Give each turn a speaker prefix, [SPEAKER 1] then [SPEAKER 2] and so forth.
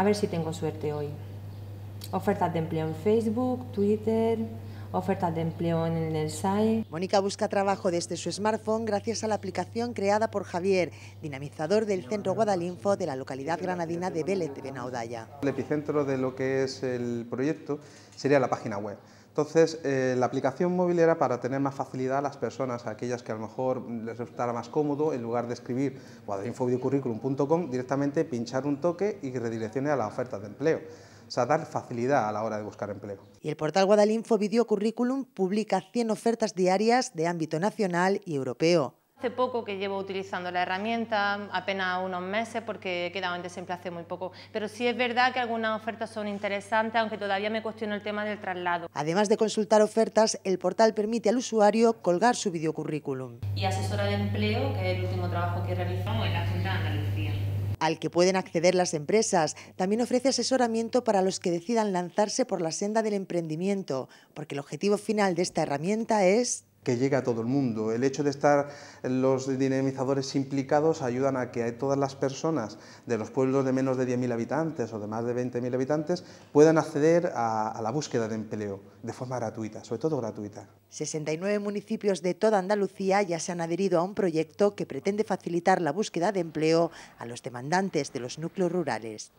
[SPEAKER 1] A ver si tengo
[SPEAKER 2] suerte hoy. Ofertas de empleo en Facebook, Twitter, ofertas de empleo en el SAI. Mónica busca trabajo desde su smartphone gracias a la aplicación creada por Javier, dinamizador del centro Guadalinfo de la localidad granadina de Vélez de Benaudalla.
[SPEAKER 3] El epicentro de lo que es el proyecto sería la página web. Entonces, eh, la aplicación móvil era para tener más facilidad a las personas, aquellas que a lo mejor les resultara más cómodo, en lugar de escribir guadalinfobiocurriculum.com, directamente pinchar un toque y redireccione a la oferta de empleo. O sea, dar facilidad a la hora de buscar empleo.
[SPEAKER 2] Y el portal Guadalinfo Video Curriculum publica 100 ofertas diarias de ámbito nacional y europeo.
[SPEAKER 1] Hace poco que llevo utilizando la herramienta, apenas unos meses, porque he quedado en desempleo hace muy poco. Pero sí es verdad que algunas ofertas son interesantes, aunque todavía me cuestiono el tema del traslado.
[SPEAKER 2] Además de consultar ofertas, el portal permite al usuario colgar su videocurrículum.
[SPEAKER 1] Y asesora de empleo, que es el último trabajo que realizamos en la Junta de Andalucía
[SPEAKER 2] al que pueden acceder las empresas. También ofrece asesoramiento para los que decidan lanzarse por la senda del emprendimiento, porque el objetivo final de
[SPEAKER 3] esta herramienta es que llegue a todo el mundo. El hecho de estar los dinamizadores implicados ayudan a que todas las personas de los pueblos de menos de 10.000 habitantes o de más de 20.000 habitantes puedan acceder a, a, la búsqueda de empleo de forma gratuita, sobre todo
[SPEAKER 2] gratuita. 69 municipios de toda Andalucía ya se han adherido a un proyecto que pretende facilitar la búsqueda de empleo a los demandantes de los núcleos rurales.